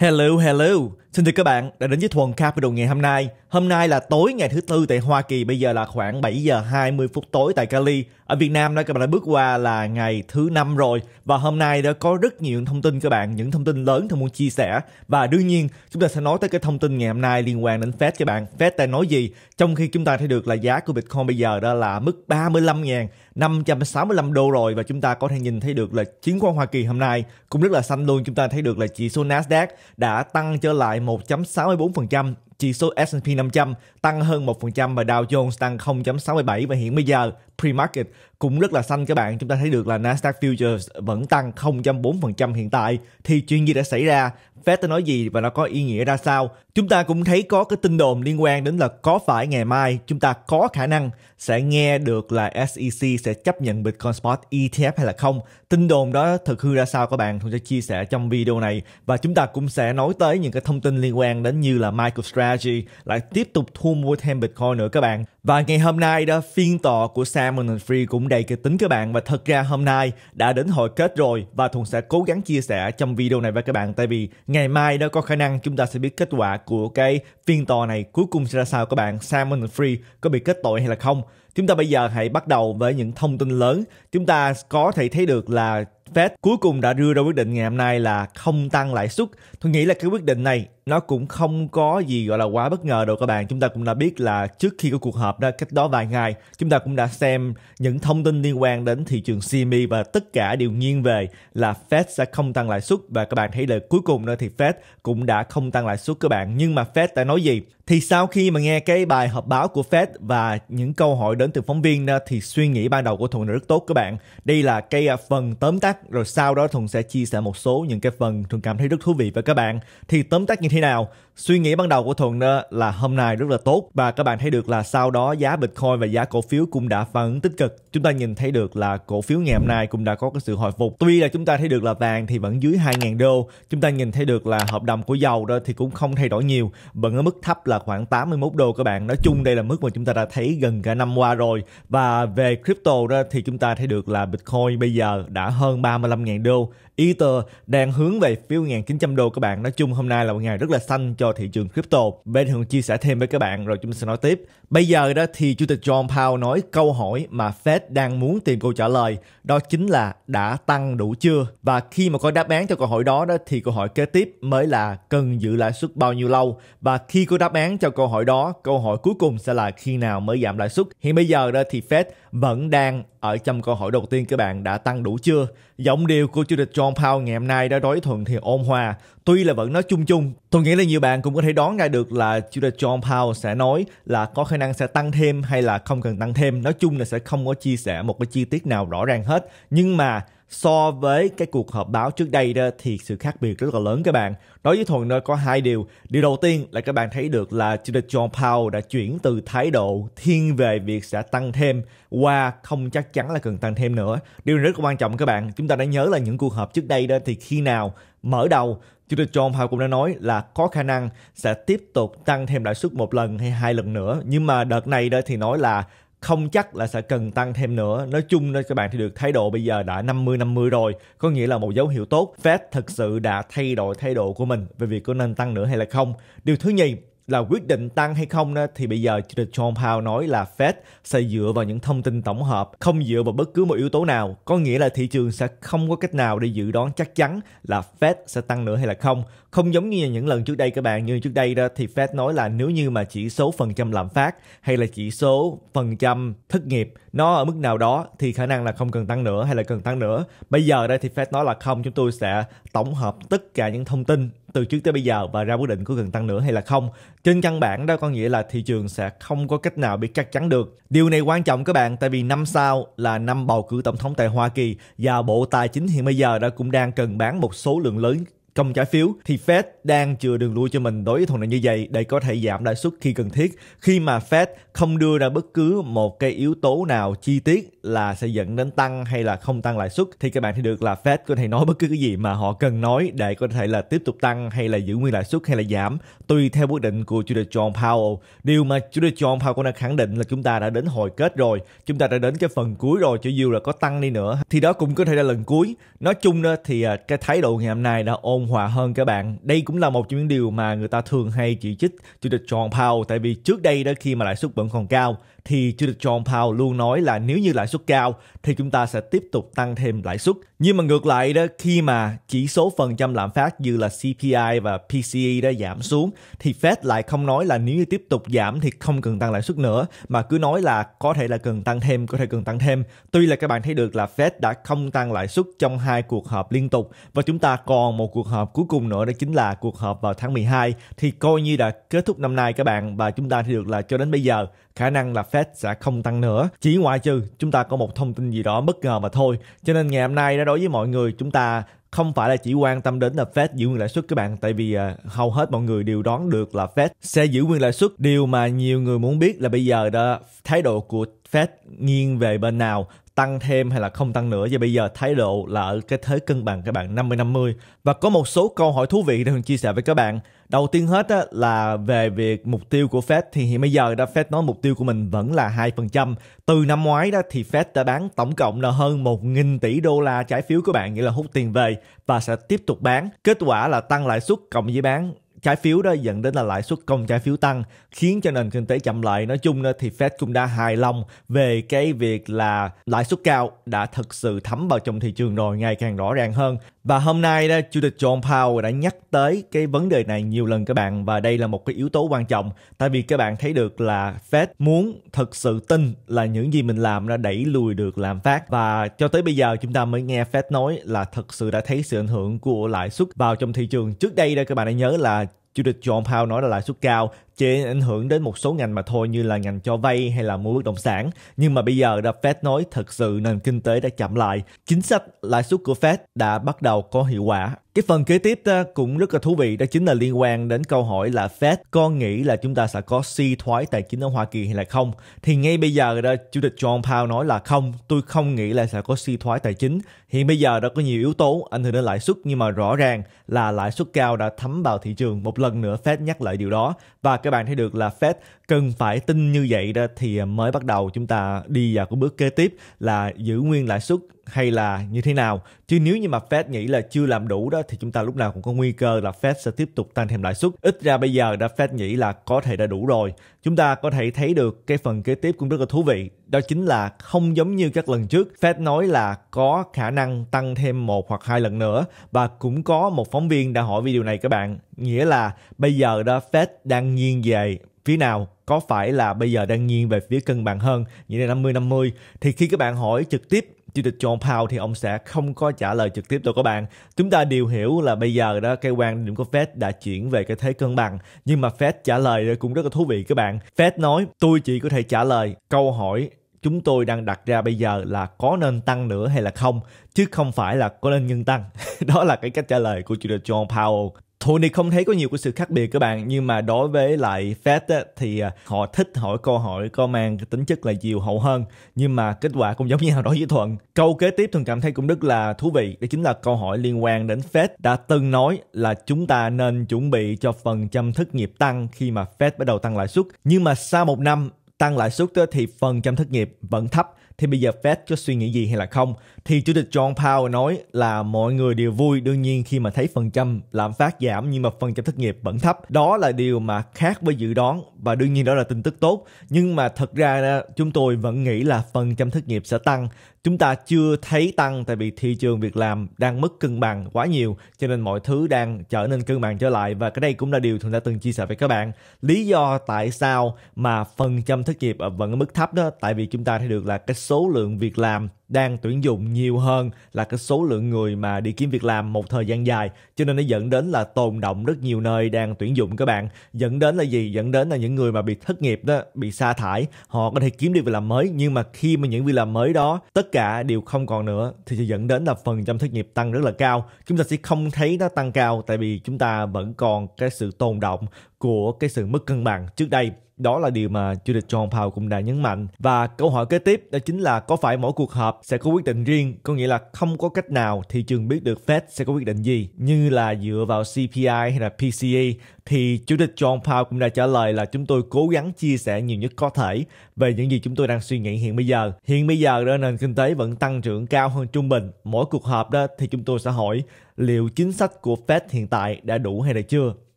Hello, hello. Xin chào các bạn đã đến với Thuần Capital ngày hôm nay. Hôm nay là tối ngày thứ tư tại Hoa Kỳ, bây giờ là khoảng 7 giờ 20 phút tối tại Cali. Ở Việt Nam đó các bạn đã bước qua là ngày thứ năm rồi và hôm nay đã có rất nhiều thông tin các bạn, những thông tin lớn tôi muốn chia sẻ và đương nhiên chúng ta sẽ nói tới cái thông tin ngày hôm nay liên quan đến Fed các bạn. Fed đang nói gì? Trong khi chúng ta thấy được là giá của Bitcoin bây giờ đó là mức 35.565 đô rồi và chúng ta có thể nhìn thấy được là chứng khoán Hoa Kỳ hôm nay cũng rất là xanh luôn. Chúng ta thấy được là chỉ số Nasdaq đã tăng trở lại 1,64%, chỉ số S&P 500 tăng hơn 1% và Dow Jones tăng 0.67 và hiện bây giờ pre-market cũng rất là xanh các bạn. Chúng ta thấy được là Nasdaq Futures vẫn tăng 0.4% hiện tại. Thì chuyện gì đã xảy ra? Fed đã nói gì và nó có ý nghĩa ra sao? Chúng ta cũng thấy có cái tin đồn liên quan đến là có phải ngày mai chúng ta có khả năng sẽ nghe được là SEC sẽ chấp nhận Bitcoin Spot ETF hay là không? Tin đồn đó thực hư ra sao các bạn? Tôi sẽ chia sẻ trong video này và chúng ta cũng sẽ nói tới những cái thông tin liên quan đến như là Michael Strahan Strategy lại tiếp tục thu mua thêm Bitcoin nữa các bạn. Và ngày hôm nay đó, phiên tòa của Salmon Free cũng đầy kịch tính các bạn và thật ra hôm nay đã đến hồi kết rồi và Thùng sẽ cố gắng chia sẻ trong video này với các bạn tại vì ngày mai đó có khả năng chúng ta sẽ biết kết quả của cái phiên tòa này cuối cùng sẽ ra sao các bạn, Salmon Free có bị kết tội hay là không. Chúng ta bây giờ hãy bắt đầu với những thông tin lớn. Chúng ta có thể thấy được là Fed cuối cùng đã đưa ra quyết định ngày hôm nay là không tăng lãi suất. Tôi nghĩ là cái quyết định này nó cũng không có gì gọi là quá bất ngờ đâu các bạn chúng ta cũng đã biết là trước khi có cuộc họp đó cách đó vài ngày chúng ta cũng đã xem những thông tin liên quan đến thị trường CME và tất cả đều nghiêng về là Fed sẽ không tăng lãi suất và các bạn thấy được cuối cùng nữa thì Fed cũng đã không tăng lãi suất các bạn nhưng mà Fed đã nói gì thì sau khi mà nghe cái bài họp báo của Fed và những câu hỏi đến từ phóng viên đó, thì suy nghĩ ban đầu của Thuận là rất tốt các bạn đây là cái à, phần tóm tắt rồi sau đó Thuận sẽ chia sẻ một số những cái phần Thuận cảm thấy rất thú vị với các bạn thì tóm tắt như thế nào suy nghĩ ban đầu của thuận là hôm nay rất là tốt và các bạn thấy được là sau đó giá bitcoin và giá cổ phiếu cũng đã phản ứng tích cực chúng ta nhìn thấy được là cổ phiếu ngày hôm nay cũng đã có cái sự hồi phục tuy là chúng ta thấy được là vàng thì vẫn dưới 2.000 đô chúng ta nhìn thấy được là hợp đồng của dầu đó thì cũng không thay đổi nhiều vẫn ở mức thấp là khoảng 81 đô các bạn nói chung đây là mức mà chúng ta đã thấy gần cả năm qua rồi và về crypto đó thì chúng ta thấy được là bitcoin bây giờ đã hơn 35.000 đô Ether đang hướng về phiếu 1.900 đô các bạn nói chung hôm nay là một ngày rất là xanh cho thị trường crypto. Bên Hường chia sẻ thêm với các bạn rồi chúng mình sẽ nói tiếp. Bây giờ đó thì Chủ tịch John Powell nói câu hỏi mà Fed đang muốn tìm câu trả lời đó chính là đã tăng đủ chưa? Và khi mà có đáp án cho câu hỏi đó đó thì câu hỏi kế tiếp mới là cần giữ lãi suất bao nhiêu lâu? Và khi có đáp án cho câu hỏi đó, câu hỏi cuối cùng sẽ là khi nào mới giảm lãi suất? Hiện bây giờ đó thì Fed vẫn đang ở trong câu hỏi đầu tiên các bạn đã tăng đủ chưa? Giọng điệu của chủ tịch John Paul ngày hôm nay đã đối thuận thì ôn hòa, tuy là vẫn nói chung chung. Tôi nghĩ là nhiều bạn cũng có thể đoán ra được là chủ tịch John Paul sẽ nói là có khả năng sẽ tăng thêm hay là không cần tăng thêm. Nói chung là sẽ không có chia sẻ một cái chi tiết nào rõ ràng hết. Nhưng mà so với cái cuộc họp báo trước đây đó thì sự khác biệt rất là lớn các bạn đối với thuận nó có hai điều điều đầu tiên là các bạn thấy được là chủ tịch john powell đã chuyển từ thái độ thiên về việc sẽ tăng thêm qua không chắc chắn là cần tăng thêm nữa điều này rất quan trọng các bạn chúng ta đã nhớ là những cuộc họp trước đây đó thì khi nào mở đầu Chủ tịch John Powell cũng đã nói là có khả năng sẽ tiếp tục tăng thêm lãi suất một lần hay hai lần nữa. Nhưng mà đợt này đó thì nói là không chắc là sẽ cần tăng thêm nữa. Nói chung nên các bạn thì được thái độ bây giờ đã 50-50 rồi, có nghĩa là một dấu hiệu tốt. Fed thực sự đã thay đổi thái độ của mình về việc có nên tăng nữa hay là không. Điều thứ nhì, là quyết định tăng hay không thì bây giờ John Powell nói là Fed sẽ dựa vào những thông tin tổng hợp, không dựa vào bất cứ một yếu tố nào. Có nghĩa là thị trường sẽ không có cách nào để dự đoán chắc chắn là Fed sẽ tăng nữa hay là không. Không giống như những lần trước đây các bạn, như trước đây đó thì Fed nói là nếu như mà chỉ số phần trăm lạm phát hay là chỉ số phần trăm thất nghiệp nó ở mức nào đó thì khả năng là không cần tăng nữa hay là cần tăng nữa. Bây giờ đây thì Fed nói là không, chúng tôi sẽ tổng hợp tất cả những thông tin từ trước tới bây giờ và ra quyết định có cần tăng nữa hay là không. Trên căn bản đó có nghĩa là thị trường sẽ không có cách nào bị chắc chắn được. Điều này quan trọng các bạn tại vì năm sau là năm bầu cử tổng thống tại Hoa Kỳ và Bộ Tài chính hiện bây giờ đã cũng đang cần bán một số lượng lớn công trái phiếu thì Fed đang chừa đường lui cho mình đối với thằng này như vậy để có thể giảm lãi suất khi cần thiết khi mà Fed không đưa ra bất cứ một cái yếu tố nào chi tiết là sẽ dẫn đến tăng hay là không tăng lãi suất thì các bạn thì được là Fed có thể nói bất cứ cái gì mà họ cần nói để có thể là tiếp tục tăng hay là giữ nguyên lãi suất hay là giảm tùy theo quyết định của Chủ tịch John Powell điều mà Chủ tịch John Powell cũng đã khẳng định là chúng ta đã đến hồi kết rồi chúng ta đã đến cái phần cuối rồi chứ dù là có tăng đi nữa thì đó cũng có thể là lần cuối nói chung đó thì à, cái thái độ ngày hôm nay đã ôn ôn hòa hơn các bạn. Đây cũng là một trong những điều mà người ta thường hay chỉ trích chủ tịch John Powell tại vì trước đây đó khi mà lãi suất vẫn còn cao thì Chủ tịch John Powell luôn nói là nếu như lãi suất cao thì chúng ta sẽ tiếp tục tăng thêm lãi suất. Nhưng mà ngược lại đó khi mà chỉ số phần trăm lạm phát như là CPI và PCE đã giảm xuống thì Fed lại không nói là nếu như tiếp tục giảm thì không cần tăng lãi suất nữa mà cứ nói là có thể là cần tăng thêm, có thể cần tăng thêm. Tuy là các bạn thấy được là Fed đã không tăng lãi suất trong hai cuộc họp liên tục và chúng ta còn một cuộc họp cuối cùng nữa đó chính là cuộc họp vào tháng 12 thì coi như đã kết thúc năm nay các bạn và chúng ta thấy được là cho đến bây giờ khả năng là Fed sẽ không tăng nữa chỉ ngoại trừ chúng ta có một thông tin gì đó bất ngờ mà thôi cho nên ngày hôm nay đó đối với mọi người chúng ta không phải là chỉ quan tâm đến là Fed giữ nguyên lãi suất các bạn tại vì à, hầu hết mọi người đều đoán được là Fed sẽ giữ nguyên lãi suất điều mà nhiều người muốn biết là bây giờ đó thái độ của Fed nghiêng về bên nào tăng thêm hay là không tăng nữa và bây giờ thái độ là ở cái thế cân bằng các bạn 50-50 và có một số câu hỏi thú vị để mình chia sẻ với các bạn đầu tiên hết á, là về việc mục tiêu của Fed thì hiện bây giờ đã Fed nói mục tiêu của mình vẫn là 2% từ năm ngoái đó thì Fed đã bán tổng cộng là hơn 1.000 tỷ đô la trái phiếu của bạn nghĩa là hút tiền về và sẽ tiếp tục bán kết quả là tăng lãi suất cộng với bán trái phiếu đó dẫn đến là lãi suất công trái phiếu tăng khiến cho nền kinh tế chậm lại nói chung đó thì Fed cũng đã hài lòng về cái việc là lãi suất cao đã thực sự thấm vào trong thị trường rồi ngày càng rõ ràng hơn và hôm nay đó, Chủ tịch John Powell đã nhắc tới cái vấn đề này nhiều lần các bạn và đây là một cái yếu tố quan trọng tại vì các bạn thấy được là Fed muốn thực sự tin là những gì mình làm đã đẩy lùi được lạm phát và cho tới bây giờ chúng ta mới nghe Fed nói là thực sự đã thấy sự ảnh hưởng của lãi suất vào trong thị trường. Trước đây đó các bạn đã nhớ là Chủ tịch John Powell nói là lãi suất cao chỉ ảnh hưởng đến một số ngành mà thôi như là ngành cho vay hay là mua bất động sản. Nhưng mà bây giờ đã Fed nói thật sự nền kinh tế đã chậm lại. Chính sách lãi suất của Fed đã bắt đầu có hiệu quả. Cái phần kế tiếp cũng rất là thú vị đó chính là liên quan đến câu hỏi là Fed có nghĩ là chúng ta sẽ có suy si thoái tài chính ở Hoa Kỳ hay là không? Thì ngay bây giờ đó Chủ tịch John Powell nói là không, tôi không nghĩ là sẽ có suy si thoái tài chính. Hiện bây giờ đã có nhiều yếu tố ảnh hưởng đến lãi suất nhưng mà rõ ràng là lãi suất cao đã thấm vào thị trường. Một lần nữa Fed nhắc lại điều đó và cái các bạn thấy được là Fed cần phải tin như vậy đó thì mới bắt đầu chúng ta đi vào cái bước kế tiếp là giữ nguyên lãi suất hay là như thế nào chứ nếu như mà Fed nghĩ là chưa làm đủ đó thì chúng ta lúc nào cũng có nguy cơ là Fed sẽ tiếp tục tăng thêm lãi suất ít ra bây giờ đã Fed nghĩ là có thể đã đủ rồi chúng ta có thể thấy được cái phần kế tiếp cũng rất là thú vị đó chính là không giống như các lần trước Fed nói là có khả năng tăng thêm một hoặc hai lần nữa và cũng có một phóng viên đã hỏi về điều này các bạn nghĩa là bây giờ đã Fed đang nghiêng về phía nào có phải là bây giờ đang nghiêng về phía cân bằng hơn như là 50 50 thì khi các bạn hỏi trực tiếp chủ tịch John Powell thì ông sẽ không có trả lời trực tiếp đâu các bạn. Chúng ta đều hiểu là bây giờ đó cái quan điểm của Fed đã chuyển về cái thế cân bằng nhưng mà Fed trả lời cũng rất là thú vị các bạn. Fed nói tôi chỉ có thể trả lời câu hỏi chúng tôi đang đặt ra bây giờ là có nên tăng nữa hay là không chứ không phải là có nên nhân tăng đó là cái cách trả lời của chủ tịch John Powell Tony không thấy có nhiều cái sự khác biệt các bạn nhưng mà đối với lại Fed á, thì à, họ thích hỏi câu hỏi có mang tính chất là chiều hậu hơn nhưng mà kết quả cũng giống nhau đối với Thuận. Câu kế tiếp Thuận cảm thấy cũng rất là thú vị đó chính là câu hỏi liên quan đến Fed đã từng nói là chúng ta nên chuẩn bị cho phần trăm thất nghiệp tăng khi mà Fed bắt đầu tăng lãi suất nhưng mà sau một năm tăng lãi suất thì phần trăm thất nghiệp vẫn thấp thì bây giờ Fed có suy nghĩ gì hay là không thì chủ tịch John Powell nói là mọi người đều vui đương nhiên khi mà thấy phần trăm lạm phát giảm nhưng mà phần trăm thất nghiệp vẫn thấp đó là điều mà khác với dự đoán và đương nhiên đó là tin tức tốt nhưng mà thật ra chúng tôi vẫn nghĩ là phần trăm thất nghiệp sẽ tăng chúng ta chưa thấy tăng tại vì thị trường việc làm đang mất cân bằng quá nhiều cho nên mọi thứ đang trở nên cân bằng trở lại và cái đây cũng là điều thường đã từng chia sẻ với các bạn lý do tại sao mà phần trăm thất nghiệp vẫn ở mức thấp đó tại vì chúng ta thấy được là cái số lượng việc làm đang tuyển dụng nhiều hơn là cái số lượng người mà đi kiếm việc làm một thời gian dài cho nên nó dẫn đến là tồn động rất nhiều nơi đang tuyển dụng các bạn dẫn đến là gì dẫn đến là những người mà bị thất nghiệp đó bị sa thải họ có thể kiếm được việc làm mới nhưng mà khi mà những việc làm mới đó tất cả đều không còn nữa thì sẽ dẫn đến là phần trăm thất nghiệp tăng rất là cao chúng ta sẽ không thấy nó tăng cao tại vì chúng ta vẫn còn cái sự tồn động của cái sự mất cân bằng trước đây đó là điều mà chủ tịch John Powell cũng đã nhấn mạnh. Và câu hỏi kế tiếp đó chính là có phải mỗi cuộc họp sẽ có quyết định riêng, có nghĩa là không có cách nào thị trường biết được Fed sẽ có quyết định gì, như là dựa vào CPI hay là PCE thì Chủ tịch John Powell cũng đã trả lời là chúng tôi cố gắng chia sẻ nhiều nhất có thể về những gì chúng tôi đang suy nghĩ hiện bây giờ. Hiện bây giờ đó nền kinh tế vẫn tăng trưởng cao hơn trung bình. Mỗi cuộc họp đó thì chúng tôi sẽ hỏi liệu chính sách của Fed hiện tại đã đủ hay là chưa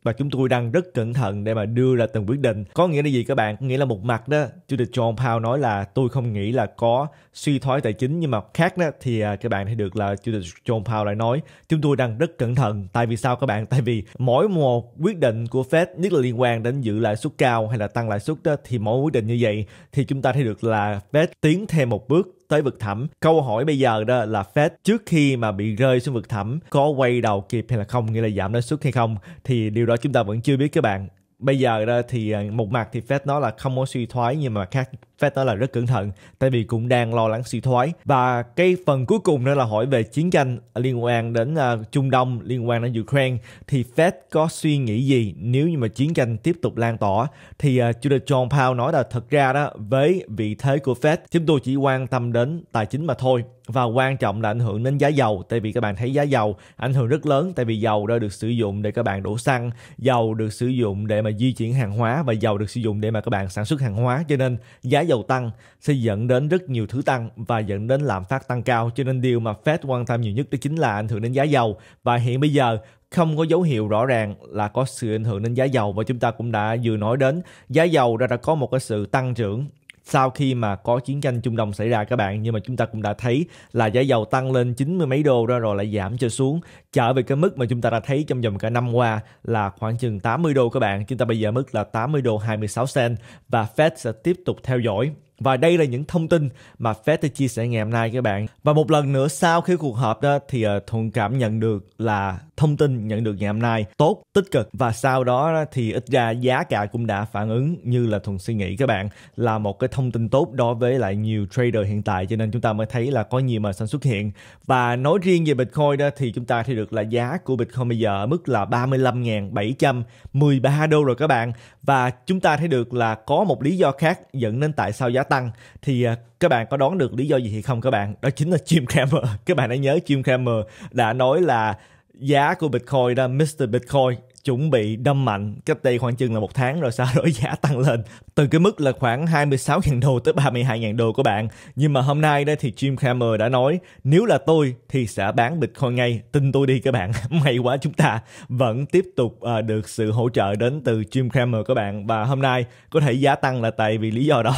và chúng tôi đang rất cẩn thận để mà đưa ra từng quyết định có nghĩa là gì các bạn nghĩa là một mặt đó chủ tịch John Powell nói là tôi không nghĩ là có suy thoái tài chính nhưng mà khác đó thì à, các bạn thấy được là chủ tịch John Powell lại nói chúng tôi đang rất cẩn thận tại vì sao các bạn tại vì mỗi một quyết định của Fed nhất là liên quan đến giữ lãi suất cao hay là tăng lãi suất đó thì mỗi quyết định như vậy thì chúng ta thấy được là Fed tiến thêm một bước tới vực thẳm câu hỏi bây giờ đó là Fed trước khi mà bị rơi xuống vực thẳm có quay đầu kịp hay là không nghĩa là giảm lãi suất hay không thì điều đó chúng ta vẫn chưa biết các bạn bây giờ đó thì à, một mặt thì Fed nói là không có suy thoái nhưng mà khác Fed nói là rất cẩn thận tại vì cũng đang lo lắng suy thoái và cái phần cuối cùng nữa là hỏi về chiến tranh liên quan đến uh, Trung Đông liên quan đến Ukraine thì Fed có suy nghĩ gì nếu như mà chiến tranh tiếp tục lan tỏa thì uh, à, Judah John Powell nói là thật ra đó với vị thế của Fed chúng tôi chỉ quan tâm đến tài chính mà thôi và quan trọng là ảnh hưởng đến giá dầu tại vì các bạn thấy giá dầu ảnh hưởng rất lớn tại vì dầu đó được sử dụng để các bạn đổ xăng dầu được sử dụng để mà di chuyển hàng hóa và dầu được sử dụng để mà các bạn sản xuất hàng hóa cho nên giá dầu dầu tăng sẽ dẫn đến rất nhiều thứ tăng và dẫn đến lạm phát tăng cao. Cho nên điều mà Fed quan tâm nhiều nhất đó chính là ảnh hưởng đến giá dầu. Và hiện bây giờ không có dấu hiệu rõ ràng là có sự ảnh hưởng đến giá dầu và chúng ta cũng đã vừa nói đến giá dầu đã, đã có một cái sự tăng trưởng sau khi mà có chiến tranh Trung Đông xảy ra các bạn nhưng mà chúng ta cũng đã thấy là giá dầu tăng lên 90 mấy đô ra rồi lại giảm cho xuống trở về cái mức mà chúng ta đã thấy trong vòng cả năm qua là khoảng chừng 80 đô các bạn chúng ta bây giờ mức là 80 đô 26 cent và Fed sẽ tiếp tục theo dõi và đây là những thông tin mà Fed đã chia sẻ ngày hôm nay các bạn. Và một lần nữa sau khi cuộc họp đó thì ờ, Thuận cảm nhận được là thông tin nhận được ngày hôm nay tốt, tích cực và sau đó thì ít ra giá cả cũng đã phản ứng như là Thuận suy nghĩ các bạn là một cái thông tin tốt đối với lại nhiều trader hiện tại cho nên chúng ta mới thấy là có nhiều mà sản xuất hiện. Và nói riêng về Bitcoin đó thì chúng ta thấy được là giá của Bitcoin bây giờ ở mức là 35.713 đô rồi các bạn. Và chúng ta thấy được là có một lý do khác dẫn đến tại sao giá tăng tăng thì à, các bạn có đoán được lý do gì thì không các bạn đó chính là Jim Cramer các bạn đã nhớ Jim Cramer đã nói là giá của Bitcoin đó Mr Bitcoin chuẩn bị đâm mạnh cách đây khoảng chừng là một tháng rồi sau đó giá tăng lên từ cái mức là khoảng 26.000 đô tới 32.000 đô của bạn nhưng mà hôm nay đây thì Jim Cramer đã nói nếu là tôi thì sẽ bán Bitcoin ngay tin tôi đi các bạn may quá chúng ta vẫn tiếp tục uh, được sự hỗ trợ đến từ Jim Cramer các bạn và hôm nay có thể giá tăng là tại vì lý do đó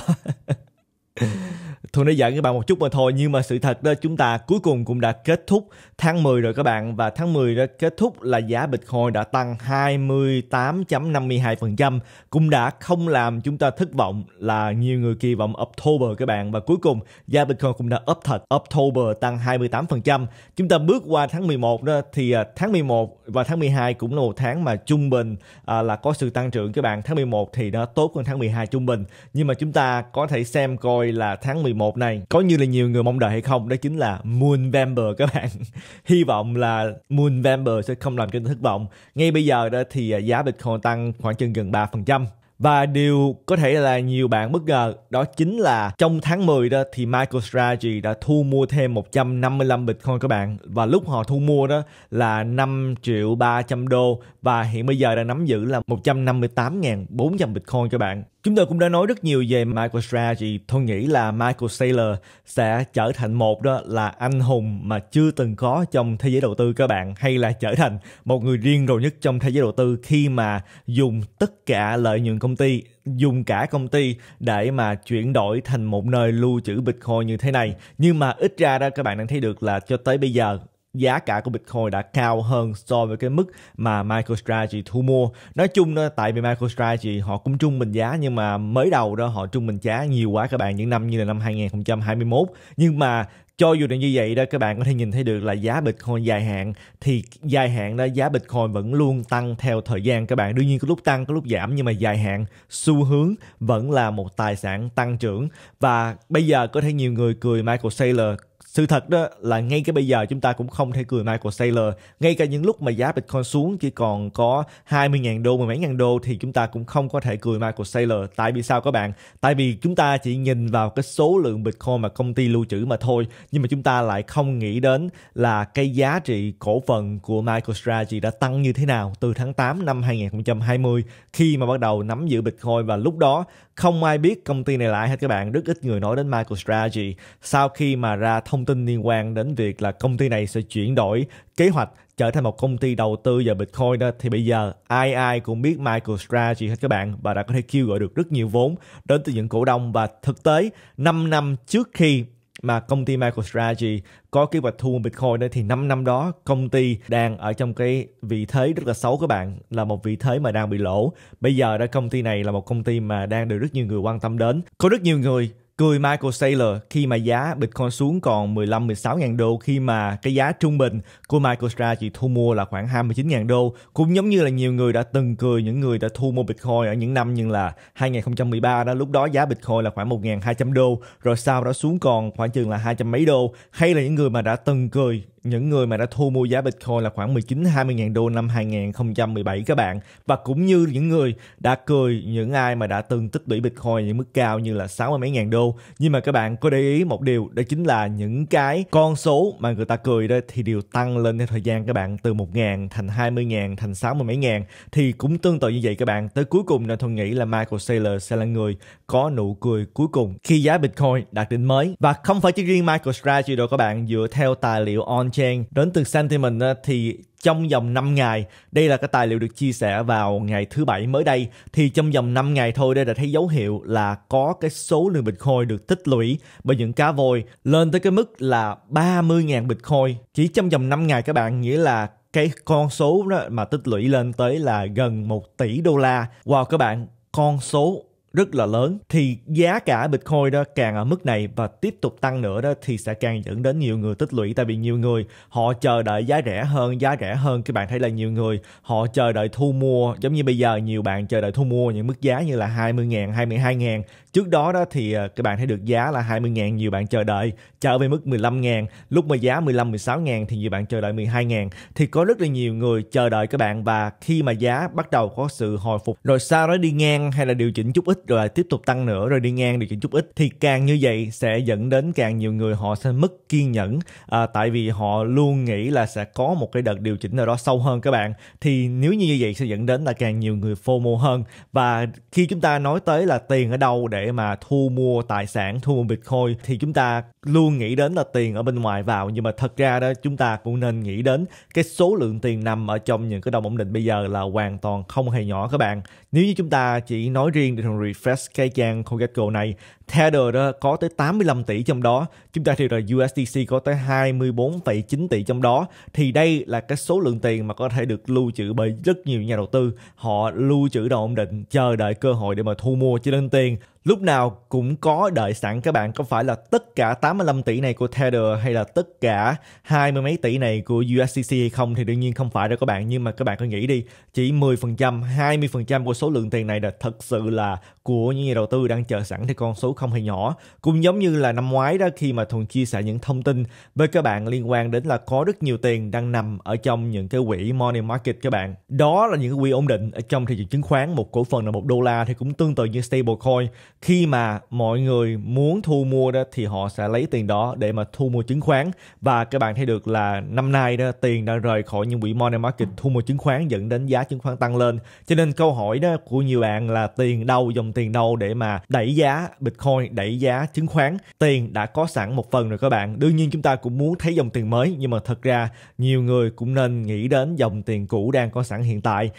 Thuận đã giận các bạn một chút mà thôi nhưng mà sự thật đó chúng ta cuối cùng cũng đã kết thúc tháng 10 rồi các bạn và tháng 10 đã kết thúc là giá Bitcoin đã tăng 28.52% cũng đã không làm chúng ta thất vọng là nhiều người kỳ vọng October các bạn và cuối cùng giá Bitcoin cũng đã up thật October tăng 28%. Chúng ta bước qua tháng 11 đó thì à, tháng 11 và tháng 12 cũng là một tháng mà trung bình à, là có sự tăng trưởng các bạn. Tháng 11 thì nó tốt hơn tháng 12 trung bình nhưng mà chúng ta có thể xem coi là tháng 11 1 này có như là nhiều người mong đợi hay không đó chính là Moon Vamber các bạn hy vọng là Moon Vamber sẽ không làm cho thất vọng ngay bây giờ đó thì à, giá Bitcoin tăng khoảng chừng gần 3% và điều có thể là nhiều bạn bất ngờ đó chính là trong tháng 10 đó thì MicroStrategy đã thu mua thêm 155 Bitcoin các bạn và lúc họ thu mua đó là 5 triệu 300 đô và hiện bây giờ đã nắm giữ là 158.400 Bitcoin các bạn Chúng tôi cũng đã nói rất nhiều về MicroStrategy. Tôi nghĩ là Michael Saylor sẽ trở thành một đó là anh hùng mà chưa từng có trong thế giới đầu tư các bạn hay là trở thành một người riêng rồ nhất trong thế giới đầu tư khi mà dùng tất cả lợi nhuận công ty dùng cả công ty để mà chuyển đổi thành một nơi lưu trữ Bitcoin như thế này. Nhưng mà ít ra đó các bạn đang thấy được là cho tới bây giờ giá cả của Bitcoin đã cao hơn so với cái mức mà MicroStrategy thu mua. Nói chung đó, tại vì MicroStrategy họ cũng trung bình giá nhưng mà mới đầu đó họ trung bình giá nhiều quá các bạn những năm như là năm 2021. Nhưng mà cho dù là như vậy đó các bạn có thể nhìn thấy được là giá Bitcoin dài hạn thì dài hạn đó giá Bitcoin vẫn luôn tăng theo thời gian các bạn đương nhiên có lúc tăng có lúc giảm nhưng mà dài hạn xu hướng vẫn là một tài sản tăng trưởng và bây giờ có thể nhiều người cười Michael Saylor sự thật đó là ngay cái bây giờ chúng ta cũng không thể cười Michael Saylor ngay cả những lúc mà giá Bitcoin xuống chỉ còn có 20.000 đô mười mấy ngàn đô thì chúng ta cũng không có thể cười Michael Saylor tại vì sao các bạn tại vì chúng ta chỉ nhìn vào cái số lượng Bitcoin mà công ty lưu trữ mà thôi nhưng mà chúng ta lại không nghĩ đến là cái giá trị cổ phần của MicroStrategy đã tăng như thế nào từ tháng 8 năm 2020 khi mà bắt đầu nắm giữ Bitcoin và lúc đó không ai biết công ty này lại hết các bạn rất ít người nói đến MicroStrategy sau khi mà ra thông tin liên quan đến việc là công ty này sẽ chuyển đổi kế hoạch trở thành một công ty đầu tư vào Bitcoin đó thì bây giờ ai ai cũng biết MicroStrategy hết các bạn và đã có thể kêu gọi được rất nhiều vốn đến từ những cổ đông và thực tế 5 năm trước khi mà công ty MicroStrategy có kế hoạch thu mua Bitcoin đó thì 5 năm đó công ty đang ở trong cái vị thế rất là xấu các bạn là một vị thế mà đang bị lỗ bây giờ đó công ty này là một công ty mà đang được rất nhiều người quan tâm đến có rất nhiều người cười Michael Saylor khi mà giá Bitcoin xuống còn 15 16 ngàn đô khi mà cái giá trung bình của Michael Stra chỉ thu mua là khoảng 29 ngàn đô cũng giống như là nhiều người đã từng cười những người đã thu mua Bitcoin ở những năm như là 2013 đó lúc đó giá Bitcoin là khoảng 1.200 đô rồi sau đó xuống còn khoảng chừng là 200 mấy đô hay là những người mà đã từng cười những người mà đã thu mua giá Bitcoin là khoảng 19-20 ngàn đô năm 2017 các bạn và cũng như những người đã cười những ai mà đã từng tích lũy Bitcoin những mức cao như là 60 mấy ngàn đô nhưng mà các bạn có để ý một điều đó chính là những cái con số mà người ta cười đó thì đều tăng lên theo thời gian các bạn từ 1 ngàn thành 20 ngàn thành 60 mấy ngàn thì cũng tương tự như vậy các bạn tới cuối cùng nên tôi nghĩ là Michael Saylor sẽ là người có nụ cười cuối cùng khi giá Bitcoin đạt đỉnh mới và không phải chỉ riêng michael MicroStrategy đâu các bạn dựa theo tài liệu on Chang đến từ Sentiment thì trong vòng 5 ngày, đây là cái tài liệu được chia sẻ vào ngày thứ bảy mới đây, thì trong vòng 5 ngày thôi đây đã thấy dấu hiệu là có cái số lượng Bitcoin được tích lũy bởi những cá voi lên tới cái mức là 30.000 Bitcoin. Chỉ trong vòng 5 ngày các bạn nghĩa là cái con số đó mà tích lũy lên tới là gần 1 tỷ đô la. Wow các bạn, con số rất là lớn thì giá cả Bitcoin đó càng ở mức này và tiếp tục tăng nữa đó thì sẽ càng dẫn đến nhiều người tích lũy tại vì nhiều người họ chờ đợi giá rẻ hơn giá rẻ hơn các bạn thấy là nhiều người họ chờ đợi thu mua giống như bây giờ nhiều bạn chờ đợi thu mua những mức giá như là 20 ngàn 22 ngàn trước đó đó thì ờ, các bạn thấy được giá là 20 ngàn nhiều bạn chờ đợi chờ về mức 15 ngàn lúc mà giá 15 16 ngàn thì nhiều bạn chờ đợi 12 ngàn thì có rất là nhiều người chờ đợi các bạn và khi mà giá bắt đầu có sự hồi phục rồi sau đó đi ngang hay là điều chỉnh chút ít rồi tiếp tục tăng nữa rồi đi ngang được chỉnh chút ít thì càng như vậy sẽ dẫn đến càng nhiều người họ sẽ mất kiên nhẫn à, tại vì họ luôn nghĩ là sẽ có một cái đợt điều chỉnh nào đó sâu hơn các bạn thì nếu như vậy sẽ dẫn đến là càng nhiều người FOMO hơn và khi chúng ta nói tới là tiền ở đâu để mà thu mua tài sản thu mua Bitcoin thì chúng ta luôn nghĩ đến là tiền ở bên ngoài vào nhưng mà thật ra đó chúng ta cũng nên nghĩ đến cái số lượng tiền nằm ở trong những cái đồng ổn định bây giờ là hoàn toàn không hề nhỏ các bạn nếu như chúng ta chỉ nói riêng thị Refresh cái trang CoGecko này Tether đó có tới 85 tỷ trong đó, chúng ta thì là USDC có tới 24,9 tỷ trong đó thì đây là cái số lượng tiền mà có thể được lưu trữ bởi rất nhiều nhà đầu tư. Họ lưu trữ đồng ổn định chờ đợi cơ hội để mà thu mua cho nên tiền lúc nào cũng có đợi sẵn các bạn có phải là tất cả 85 tỷ này của Tether hay là tất cả hai mươi mấy tỷ này của USDC hay không thì đương nhiên không phải đâu các bạn nhưng mà các bạn cứ nghĩ đi chỉ 10% 20% của số lượng tiền này là thật sự là của những nhà đầu tư đang chờ sẵn thì con số không hề nhỏ. Cũng giống như là năm ngoái đó khi mà Thuần chia sẻ những thông tin với các bạn liên quan đến là có rất nhiều tiền đang nằm ở trong những cái quỹ money market các bạn. Đó là những cái quỹ ổn định ở trong thị trường chứng khoán một cổ phần là một đô la thì cũng tương tự như stablecoin. Khi mà mọi người muốn thu mua đó thì họ sẽ lấy tiền đó để mà thu mua chứng khoán và các bạn thấy được là năm nay đó tiền đã rời khỏi những quỹ money market thu mua chứng khoán dẫn đến giá chứng khoán tăng lên. Cho nên câu hỏi đó của nhiều bạn là tiền đâu dòng tiền đâu để mà đẩy giá Bitcoin Bitcoin đẩy giá chứng khoán. Tiền đã có sẵn một phần rồi các bạn. Đương nhiên chúng ta cũng muốn thấy dòng tiền mới nhưng mà thật ra nhiều người cũng nên nghĩ đến dòng tiền cũ đang có sẵn hiện tại.